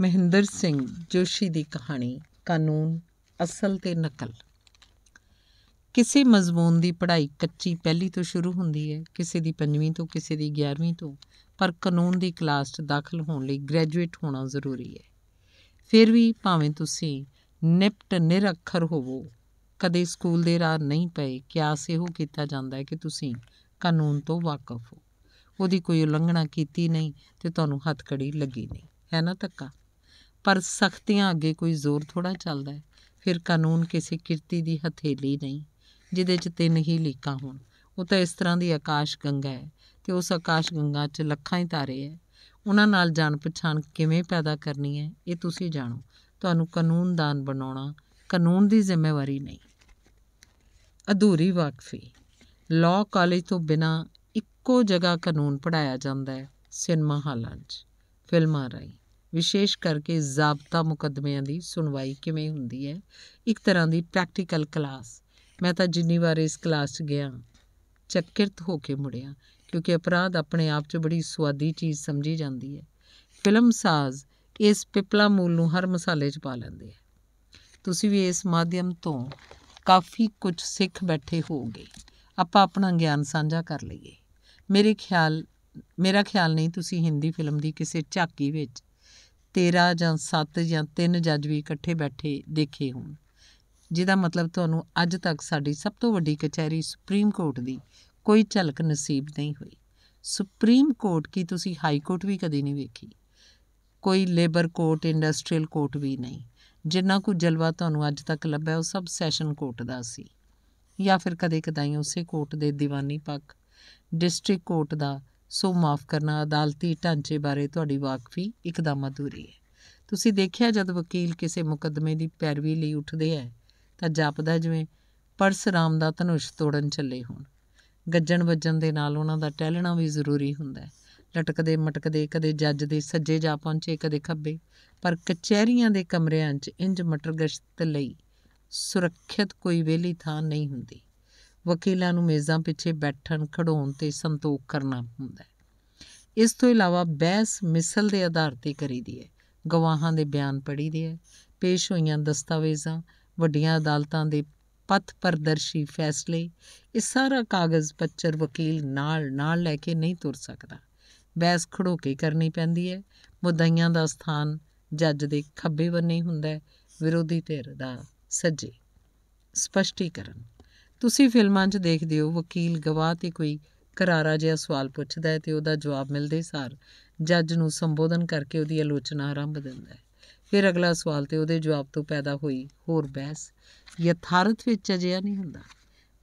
ਮਹਿੰਦਰ ਸਿੰਘ ਜੋਸ਼ੀ ਦੀ ਕਹਾਣੀ ਕਾਨੂੰਨ ਅਸਲ ਤੇ ਨਕਲ ਕਿਸੇ ਮਜ਼ਮੂਨ ਦੀ ਪੜ੍ਹਾਈ ਕੱਚੀ ਪਹਿਲੀ ਤੋਂ ਸ਼ੁਰੂ ਹੁੰਦੀ ਹੈ ਕਿਸੇ ਦੀ 5ਵੀਂ ਤੋਂ ਕਿਸੇ ਦੀ 11ਵੀਂ ਤੋਂ ਪਰ ਕਾਨੂੰਨ ਦੀ ਕਲਾਸ 'ਚ ਦਾਖਲ ਹੋਣ ਲਈ ਗ੍ਰੈਜੂਏਟ ਹੋਣਾ ਜ਼ਰੂਰੀ ਹੈ ਫਿਰ ਵੀ ਭਾਵੇਂ ਤੁਸੀਂ ਨਿਪਟ ਨਿਰੱਖਰ ਹੋਵੋ ਕਦੇ ਸਕੂਲ ਦੇ ਰਾਹ ਨਹੀਂ ਪਏ ਕਿਆਸ ਇਹੋ ਕੀਤਾ ਜਾਂਦਾ ਹੈ ਕਿ ਤੁਸੀਂ ਕਾਨੂੰਨ ਤੋਂ ਵਾਕਿਫ ਹੋ ਉਹਦੀ ਕੋਈ ਉਲੰਘਣਾ ਕੀਤੀ ਨਹੀਂ ਤੇ ਤੁਹਾਨੂੰ ਹੱਥਕੜੀ ਲੱਗੀ ਨਹੀਂ ਹੈ ਨਾ ਧੱਕਾ ਪਰ ਸਖਤੀਆਂ ਅੱਗੇ ਕੋਈ ਜ਼ੋਰ ਥੋੜਾ ਚੱਲਦਾ ਹੈ ਫਿਰ ਕਾਨੂੰਨ ਕਿਸੇ ਕਿਰਤੀ ਦੀ ਹਥੇਲੀ ਨਹੀਂ ਜਿਹਦੇ 'ਚ ਤਿੰਨ ਹੀ ਲੀਕਾਂ ਹੋਣ ਉਹ ਤਾਂ ਇਸ ਤਰ੍ਹਾਂ ਦੀ ਆਕਾਸ਼ ਗੰਗਾ ਹੈ ਤੇ ਉਸ ਆਕਾਸ਼ ਗੰਗਾ 'ਚ ਲੱਖਾਂ ਹੀ ਤਾਰੇ ਹੈ ਉਹਨਾਂ ਨਾਲ ਜਾਣ ਪਛਾਣ ਕਿਵੇਂ ਪੈਦਾ ਕਰਨੀ ਹੈ ਇਹ ਤੁਸੀਂ ਜਾਣੋ ਤੁਹਾਨੂੰ ਕਾਨੂੰਨਦਾਨ ਬਣਾਉਣਾ ਕਾਨੂੰਨ ਦੀ ਜ਼ਿੰਮੇਵਾਰੀ ਨਹੀਂ ਅਧੂਰੀ ਵਾਕਫੀ ਲਾਅ ਕਾਲਜ ਤੋਂ ਬਿਨਾ ਇੱਕੋ ਜਗ੍ਹਾ ਕਾਨੂੰਨ ਪੜਾਇਆ ਜਾਂਦਾ ਹੈ ਸਿਨੇਮਾ ਹਾਲਾਂ 'ਚ ਫਿਲਮਾਂ ਰਾਹੀਂ ਵਿਸ਼ੇਸ਼ ਕਰਕੇ ਜ਼ਾਬਤਾ ਮੁਕੱਦਮਿਆਂ ਦੀ ਸੁਣਵਾਈ ਕਿਵੇਂ ਹੁੰਦੀ ਹੈ ਇੱਕ ਤਰ੍ਹਾਂ ਦੀ ਪ੍ਰੈਕਟੀਕਲ ਕਲਾਸ ਮੈਂ ਤਾਂ ਜਿੰਨੀ ਵਾਰ ਇਸ ਕਲਾਸ 'ਚ ਗਿਆ ਚੱਕਰਤ ਹੋ ਕੇ ਮੁੜਿਆ ਕਿਉਂਕਿ ਅਪਰਾਧ ਆਪਣੇ ਆਪ 'ਚ ਬੜੀ ਸਵਾਦੀ ਚੀਜ਼ ਸਮਝੀ ਜਾਂਦੀ ਹੈ ਫਿਲਮ ਸਾਜ਼ ਇਸ ਪਿਪਲਾ ਮੂਲ ਨੂੰ ਹਰ ਮਸਾਲੇ 'ਚ ਪਾ ਲੈਂਦੇ ਆ ਤੁਸੀਂ ਵੀ ਇਸ ਮਾਧਿਅਮ ਤੋਂ ਕਾਫੀ ਕੁਝ ਸਿੱਖ ਬੈਠੇ ਹੋਗੇ ਆਪਾਂ ਆਪਣਾ ਗਿਆਨ ਸਾਂਝਾ ਕਰ ਲਈਏ ਮੇਰੇ ਖਿਆਲ ਮੇਰਾ ਖਿਆਲ ਨਹੀਂ ਤੁਸੀਂ ਹਿੰਦੀ ਫਿਲਮ ਦੀ ਕਿਸੇ ਝਾਕੀ ਵਿੱਚ 13 ਜਾਂ 7 ਜਾਂ 3 ਜੱਜ ਵੀ ਇਕੱਠੇ ਬੈਠੇ ਦੇਖੇ ਹੋਣ ਜਿਹਦਾ ਮਤਲਬ ਤੁਹਾਨੂੰ ਅੱਜ ਤੱਕ ਸਾਡੀ ਸਭ ਤੋਂ ਵੱਡੀ ਕਚਹਿਰੀ ਸੁਪਰੀਮ ਕੋਰਟ ਦੀ ਕੋਈ ਝਲਕ ਨਸੀਬ ਨਹੀਂ ਹੋਈ ਸੁਪਰੀਮ ਕੋਰਟ ਕੀ ਤੁਸੀਂ ਹਾਈ ਕੋਰਟ ਵੀ ਕਦੇ ਨਹੀਂ ਵੇਖੀ ਕੋਈ ਲੇਬਰ ਕੋਰਟ ਇੰਡਸਟਰੀਅਲ ਕੋਰਟ ਵੀ ਨਹੀਂ ਜਿੰਨਾ ਕੋ ਜਲਵਾ ਤੁਹਾਨੂੰ ਅੱਜ ਤੱਕ ਲੱਭਿਆ ਉਹ ਸਭ ਸੈਸ਼ਨ ਕੋਰਟ ਦਾ ਸੀ ਜਾਂ ਫਿਰ ਕਦੇ ਕਦਾਈ ਉਸੇ ਕੋਰਟ ਦੇ ਦੀਵਾਨੀ ਪੱਖ ਡਿਸਟ੍ਰਿਕਟ ਕੋਰਟ ਦਾ ਸੋ ਮਾਫ ਕਰਨਾ ਅਦਾਲਤੀ ਢਾਂਚੇ ਬਾਰੇ ਤੁਹਾਡੀ ਵਾਕਫੀ ਇੱਕਦਮ ਅਧੂਰੀ ਹੈ ਤੁਸੀਂ ਦੇਖਿਆ ਜਦ ਵਕੀਲ ਕਿਸੇ ਮੁਕੱਦਮੇ ਦੀ ਪੈਰਵੀ ਲਈ ਉੱਠਦੇ ਹੈ ਤਾਂ ਜਾਪਦਾ ਜਿਵੇਂ ਪਰਸਰਾਮ ਦਾ ਧਨੁਸ਼ ਤੋੜਨ ਚੱਲੇ ਹੋਣ ਗੱਜਣ ਵੱਜਣ ਦੇ ਨਾਲ ਉਹਨਾਂ ਦਾ ਟਹਿਲਣਾ ਵੀ ਜ਼ਰੂਰੀ ਹੁੰਦਾ ਹੈ ਲਟਕਦੇ ਮਟਕਦੇ ਕਦੇ ਜੱਜ ਦੇ ਸੱਜੇ ਜਾ ਪਹੁੰਚੇ ਕਦੇ ਖੱਬੇ ਪਰ ਕਚਹਿਰੀਆਂ ਦੇ ਕਮਰਿਆਂ 'ਚ ਇੰਜ ਮਟਰ ਗਸ਼ਤ ਲਈ ਸੁਰੱਖਿਅਤ ਕੋਈ ਵਿਹਲੀ ਥਾਂ ਨਹੀਂ ਹੁੰਦੀ ਵਕੀਲਾਂ ਨੂੰ ਮੇਜ਼ਾਂ ਪਿੱਛੇ ਬੈਠਣ ਖੜੋਣ ਤੇ ਸੰਤੋਖ ਕਰਨਾ ਹੁੰਦਾ ਹੈ ਇਸ ਤੋਂ ਇਲਾਵਾ ਬਹਿਸ ਮਿਸਲ ਦੇ ਆਧਾਰ ਤੇ ਕਰੀਦੀ ਹੈ ਗਵਾਹਾਂ ਦੇ ਬਿਆਨ ਪੜੀਦੇ ਹੈ ਪੇਸ਼ ਹੋਈਆਂ ਦਸਤਾਵੇਜ਼ਾਂ ਵੱਡੀਆਂ ਅਦਾਲਤਾਂ ਦੇ ਪਤ ਪਰਦਰਸ਼ੀ ਫੈਸਲੇ ਇਹ ਸਾਰਾ ਕਾਗਜ਼ ਪੱਤਰ ਵਕੀਲ ਨਾਲ ਨਾਲ ਲੈ ਕੇ ਨਹੀਂ ਤੁਰ ਸਕਦਾ ਬਹਿਸ ਖੜੋ ਕੇ ਕਰਨੀ ਪੈਂਦੀ ਹੈ ਮੁਦਈਆਂ ਦਾ ਸਥਾਨ ਜੱਜ ਦੇ ਖੱਬੇ ਬੰਨੇ ਹੁੰਦਾ ਹੈ ਵਿਰੋਧੀ ਧਿਰ ਦਾ ਸੱਜੇ ਸਪਸ਼ਟੀਕਰਨ ਤੁਸੀਂ ਫਿਲਮਾਂ 'ਚ ਦੇਖਦੇ ਹੋ ਵਕੀਲ ਗਵਾਹ ਤੇ ਕੋਈ ਕਰਾਰਾ ਜਿਹਾ ਸਵਾਲ ਪੁੱਛਦਾ ਹੈ ਤੇ ਉਹਦਾ ਜਵਾਬ ਮਿਲਦੇ ਸਾਰ ਜੱਜ ਨੂੰ ਸੰਬੋਧਨ ਕਰਕੇ ਉਹਦੀ ਆਲੋਚਨਾ ਆਰੰਭ ਦਿੰਦਾ ਹੈ ਫਿਰ ਅਗਲਾ ਸਵਾਲ ਤੇ ਉਹਦੇ ਜਵਾਬ ਤੋਂ ਪੈਦਾ ਹੋਈ ਹੋਰ ਬਹਿਸ ਯਥਾਰਥ ਵਿੱਚ ਅਜਿਹਾ ਨਹੀਂ ਹੁੰਦਾ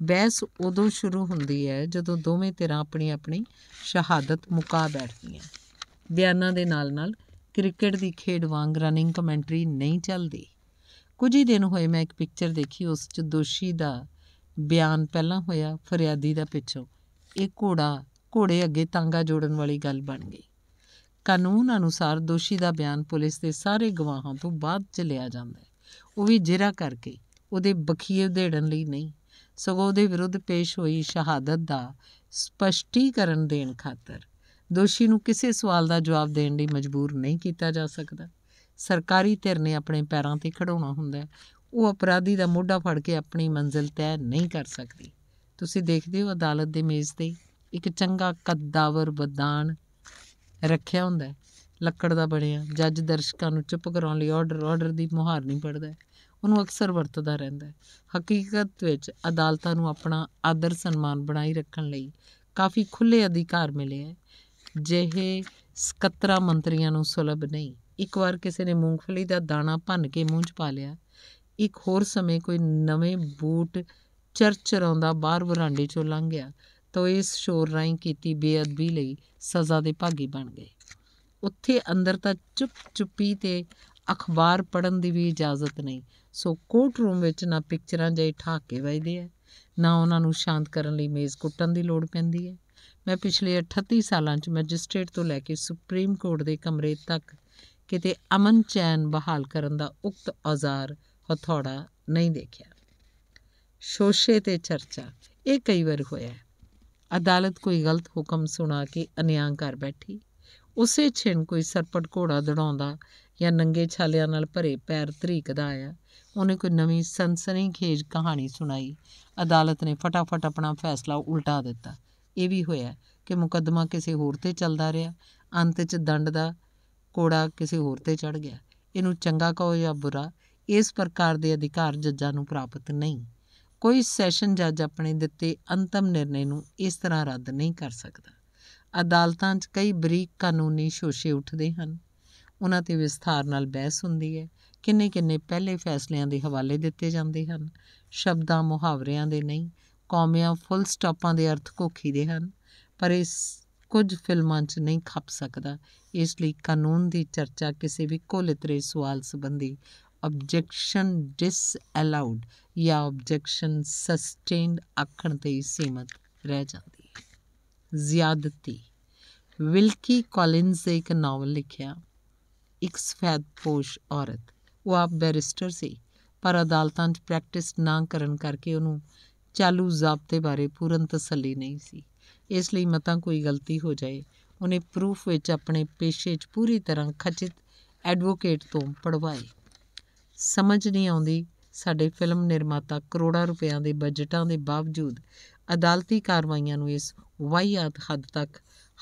ਬਹਿਸ ਉਦੋਂ ਸ਼ੁਰੂ ਹੁੰਦੀ ਹੈ ਜਦੋਂ ਦੋਵੇਂ ਧਿਰਾਂ ਆਪਣੀ ਆਪਣੀ ਸ਼ਹਾਦਤ ਮੁਕਾ ਬੈਠਦੀਆਂ ਬਿਆਨਾਂ ਦੇ ਨਾਲ-ਨਾਲ ਕ੍ਰਿਕਟ ਦੀ ਖੇਡ ਵਾਂਗ ਰਨਿੰਗ ਕਮੈਂਟਰੀ ਨਹੀਂ ਚੱਲਦੀ ਕੁਝ ਹੀ ਦਿਨ ਹੋਏ ਮੈਂ ਇੱਕ ਪਿਕਚਰ ਦੇਖੀ ਉਸ 'ਚ ਦੋਸ਼ੀ ਦਾ ਬਿਆਨ ਪਹਿਲਾਂ ਹੋਇਆ ਫਰਿਆਦੀ ਦਾ ਪਿੱਛੋਂ ਇਹ ਘੋੜਾ ਘੋੜੇ ਅੱਗੇ ਤਾਂਗਾ ਜੋੜਨ ਵਾਲੀ ਗੱਲ ਬਣ ਗਈ ਕਾਨੂੰਨ ਅਨੁਸਾਰ ਦੋਸ਼ੀ ਦਾ ਬਿਆਨ ਪੁਲਿਸ ਦੇ ਸਾਰੇ ਗਵਾਹਾਂ ਤੋਂ ਬਾਅਦ ਚ ਲਿਆ ਜਾਂਦਾ ਹੈ ਉਹ ਵੀ ਜੇਰਾ ਕਰਕੇ ਉਹਦੇ ਬਖੀਏ ਦੇੜਨ ਲਈ ਨਹੀਂ ਸਗੋਂ ਉਹਦੇ ਵਿਰੁੱਧ ਪੇਸ਼ ਹੋਈ ਸ਼ਹਾਦਤ ਦਾ ਸਪਸ਼ਟੀਕਰਨ ਦੇਣ ਖਾਤਰ ਦੋਸ਼ੀ ਨੂੰ ਕਿਸੇ ਸਵਾਲ ਦਾ ਜਵਾਬ ਦੇਣ ਲਈ ਮਜਬੂਰ ਨਹੀਂ ਕੀਤਾ ਜਾ ਸਕਦਾ ਸਰਕਾਰੀ ਧਿਰ ਨੇ ਆਪਣੇ ਪੈਰਾਂ ਤੇ ਖੜਾਉਣਾ ਹੁੰਦਾ ਉਹ ਅਪਰਾਧੀ ਦਾ ਮੋਢਾ ਫੜ ਕੇ ਆਪਣੀ ਮੰਜ਼ਿਲ ਤੈਅ ਨਹੀਂ ਕਰ ਸਕਦੀ ਤੁਸੀਂ ਦੇਖਦੇ ਹੋ ਅਦਾਲਤ ਦੇ ਮੇਜ਼ ਤੇ ਇੱਕ ਚੰਗਾ ਕੱਦਾਵਰ ਬਦਾਨ ਰੱਖਿਆ ਹੁੰਦਾ ਲੱਕੜ ਦਾ ਬਣਿਆ ਜੱਜ ਦਰਸ਼ਕਾਂ ਨੂੰ ਚੁੱਪ ਕਰਾਉਣ ਲਈ ਆਰਡਰ ਆਰਡਰ ਦੀ ਮੁਹਾਰ ਨਹੀਂ ਪੜਦਾ ਉਹਨੂੰ ਅਕਸਰ ਵਰਤਦਾ ਰਹਿੰਦਾ ਹੈ ਹਕੀਕਤ ਵਿੱਚ ਅਦਾਲਤਾਂ ਨੂੰ ਆਪਣਾ ਆਦਰ ਸਨਮਾਨ ਬਣਾਈ ਰੱਖਣ ਲਈ ਕਾਫੀ ਖੁੱਲੇ ਅਧਿਕਾਰ ਮਿਲੇ ਹੈ ਜਿਹੇ ਸਕਤਰਾ ਮੰਤਰੀਆਂ ਨੂੰ ਸੁਲਭ ਨਹੀਂ ਇੱਕ ਵਾਰ ਕਿਸੇ ਨੇ ਮੂੰਗਫਲੀ ਦਾ ਦਾਣਾ ਭੰਨ ਕੇ ਮੂੰਹ 'ਚ ਪਾ ਲਿਆ ਇੱਕ ਹੋਰ ਸਮੇਂ ਕੋਈ ਨਵੇਂ ਬੂਟ ਚਰ ਚਰਾਉਂਦਾ ਬਾਹਰ ਵਰਾਂਡੇ 'ਚੋਂ ਲੰਘ ਗਿਆ ਤਾਂ ਇਸ ਸ਼ੋਰ ਰਾਈ ਕੀਤੀ ਬੇਅਦਬੀ ਲਈ ਸਜ਼ਾ ਦੇ ਭਾਗੀ ਬਣ ਗਏ ਉੱਥੇ ਅੰਦਰ ਤਾਂ ਚੁੱਪ ਚੁੱਪੀ ਤੇ ਅਖਬਾਰ ਪੜਨ ਦੀ ਵੀ ਇਜਾਜ਼ਤ ਨਹੀਂ ਸੋ ਕੋਰਟ ਰੂਮ ਵਿੱਚ ਨਾ ਪਿਕਚਰਾਂ ਜਾਈ ਠਾਕੇ ਵਜਦੇ ਆ ਨਾ ਉਹਨਾਂ ਨੂੰ ਸ਼ਾਂਤ ਕਰਨ ਲਈ ਮੇਜ਼ ਕੁੱਟਣ ਦੀ ਲੋੜ ਪੈਂਦੀ ਹੈ ਮੈਂ ਪਿਛਲੇ 38 ਸਾਲਾਂ 'ਚ ਮੈਜਿਸਟ੍ਰੇਟ ਤੋਂ ਲੈ ਕੇ ਸੁਪਰੀਮ ਕੋਰਟ ਦੇ ਕਮਰੇ ਤੱਕ ਕਿਤੇ ਅਮਨ ਚੈਨ ਬਹਾਲ ਕਰਨ ਦਾ ਉਕਤ ਔਜ਼ਾਰ ਹਥੌੜਾ ਨਹੀਂ ਦੇਖਿਆ ਸ਼ੋਸ਼ੇ ਤੇ ਚਰਚਾ ਇਹ ਕਈ ਵਾਰ ਹੋਇਆ ਅਦਾਲਤ ਕੋਈ ਗਲਤ ਹੁਕਮ ਸੁਣਾ ਕੇ ਅਨਿਆਂ ਕਰ ਬੈਠੀ ਉਸੇ ਛਿਣ ਕੋਈ ਸਰਪਟ ਘੋੜਾ ਦੜਾਉਂਦਾ ਜਾਂ ਨੰਗੇ ਛਾਲਿਆਂ ਨਾਲ ਭਰੇ ਪੈਰ ਧਰੀਕਦਾ ਆਇਆ ਉਹਨੇ ਕੋਈ ਨਵੀਂ ਸਨਸਨੀਖੇਜ ਕਹਾਣੀ ਸੁਣਾਈ ਅਦਾਲਤ ਨੇ ਫਟਾਫਟ ਆਪਣਾ ਫੈਸਲਾ ਉਲਟਾ ਦਿੱਤਾ ਇਹ ਵੀ ਹੋਇਆ ਕਿ ਮੁਕੱਦਮਾ ਕਿਸੇ ਹੋਰ ਤੇ ਚੱਲਦਾ ਰਿਹਾ ਅੰਤ 'ਚ ਦੰਡ ਦਾ ਕੋੜਾ ਕਿਸੇ ਹੋਰ ਤੇ ਚੜ ਗਿਆ ਇਹਨੂੰ ਚੰਗਾ ਕਹੋ ਜਾਂ ਬੁਰਾ ਇਸ ਪ੍ਰਕਾਰ ਦੇ ਅਧਿਕਾਰ ਜੱਜਾਂ ਨੂੰ ਪ੍ਰਾਪਤ ਨਹੀਂ ਕੋਈ ਸੈਸ਼ਨ ਜੱਜ ਆਪਣੇ ਦਿੱਤੇ ਅੰਤਮ ਨਿਰਣੇ ਨੂੰ ਇਸ ਤਰ੍ਹਾਂ ਰੱਦ ਨਹੀਂ ਕਰ ਸਕਦਾ ਅਦਾਲਤਾਂ 'ਚ ਕਈ ਬਰੀਕ ਕਾਨੂੰਨੀ ਸ਼ੋਸ਼ੇ ਉੱਠਦੇ ਹਨ ਉਹਨਾਂ ਤੇ ਵਿਸਥਾਰ ਨਾਲ ਬਹਿਸ ਹੁੰਦੀ ਹੈ ਕਿੰਨੇ ਕਿੰਨੇ ਪਹਿਲੇ ਫੈਸਲਿਆਂ ਦੇ ਹਵਾਲੇ ਦਿੱਤੇ ਜਾਂਦੇ ਹਨ ਸ਼ਬਦਾਂ ਮੁਹਾਵਰਿਆਂ ਦੇ ਨਹੀਂ ਕੌਮਿਆਂ ਫੁੱਲ ਸਟਾਪਾਂ ਦੇ ਅਰਥ ਕੋਖੀ ਦੇ ਹਨ ਪਰ ਇਸ ਕੁਝ ਫਿਲਮਾਂ 'ਚ ਨਹੀਂ ਖੱਪ ਸਕਦਾ ਇਸ ਲਈ ਕਾਨੂੰਨ ਦੀ ਚਰਚਾ ਕਿਸੇ ਵੀ ਕੋਲਿਤਰੇ ਸਵਾਲ ਸੰਬੰਧੀ ਆਬਜੈਕਸ਼ਨ ਅਲਾਉਡ ਜਾਂ ਆਬਜੈਕਸ਼ਨ ਸਸਟੇਨਡ ਆਖਣ ਤੇ ਹੀ ਸੀਮਤ ਰਹਿ ਜਾਂਦੀ ਹੈ ਜ਼ਿਆਦਤੀ ਵਿਲਕੀ ਕੋਲਿੰਸ ਨੇ ਇੱਕ ਨਾਵਲ ਲਿਖਿਆ ਇੱਕ ਸਫੈਦ ਪੋਸ਼ ਔਰਤ ਉਹ ਆਪ ਬੈਰਿਸਟਰ ਸੀ ਪਰ ਅਦਾਲਤਾਂ 'ਚ ਪ੍ਰੈਕਟਿਸ ਨਾ ਕਰਨ ਕਰਕੇ ਉਹਨੂੰ ਚਾਲੂ ਜ਼ਾਬਤੇ ਬਾਰੇ ਪੂਰਨ ਤਸੱਲੀ ਨਹੀਂ ਸੀ ਇਸ ਲਈ ਮਤਾਂ ਕੋਈ ਗਲਤੀ ਹੋ ਜਾਏ ਉਹਨੇ ਪ੍ਰੂਫ ਵਿੱਚ ਆਪਣੇ ਪੇਸ਼ੇ 'ਚ ਪੂਰੀ ਤਰ੍ਹਾਂ ਖਚਿਤ ਐਡਵੋਕੇਟ ਤੋਂ ਪੜਵਾਏ ਸਮਝ ਨਹੀਂ ਆਉਂਦੀ ਸਾਡੇ ਫਿਲਮ ਨਿਰਮਾਤਾ ਕਰੋੜਾਂ ਰੁਪਿਆਂ ਦੇ ਬਜਟਾਂ ਦੇ ਬਾਵਜੂਦ ਅਦਾਲਤੀ ਕਾਰਵਾਈਆਂ ਨੂੰ ਇਸ ਵਾਹੀਆਤ ਹੱਦ ਤੱਕ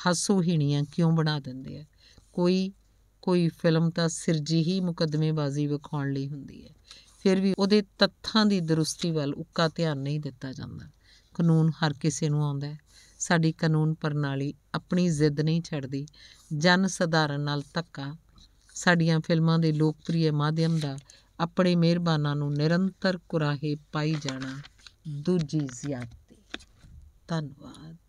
ਹਾਸੋਹੀਣੀਆਂ ਕਿਉਂ ਬਣਾ ਦਿੰਦੇ ਆ ਕੋਈ ਕੋਈ ਫਿਲਮ ਤਾਂ ਸਿਰਜੀ ਹੀ ਮੁਕਦਮੇਬਾਜ਼ੀ ਵਿਖਾਉਣ ਲਈ ਹੁੰਦੀ ਹੈ ਫਿਰ ਵੀ ਉਹਦੇ ਤੱਥਾਂ ਦੀ ਦਰੁਸਤੀ ਵੱਲ ਉੱਕਾ ਧਿਆਨ ਨਹੀਂ ਦਿੱਤਾ ਜਾਂਦਾ ਕਾਨੂੰਨ ਹਰ ਕਿਸੇ ਨੂੰ ਆਉਂਦਾ ਸਾਡੀ ਕਾਨੂੰਨ ਪ੍ਰਣਾਲੀ ਆਪਣੀ ਜ਼ਿੱਦ ਨਹੀਂ ਛੱਡਦੀ ਜਨ ਸਧਾਰਨ ਨਾਲ ਧੱਕਾ ਸਾਡੀਆਂ ਫਿਲਮਾਂ ਦੇ ਲੋਕਪ੍ਰਿਯ ਮਾਧਿਅਮ ਦਾ ਆਪਣੇ ਮਿਹਰਬਾਨਾਂ ਨੂੰ ਨਿਰੰਤਰ ਕੁਰਾਹੇ ਪਾਈ ਜਾਣਾ ਦੂਜੀ ਜ਼ਿਆਦਤੀ ਧੰਨਵਾਦ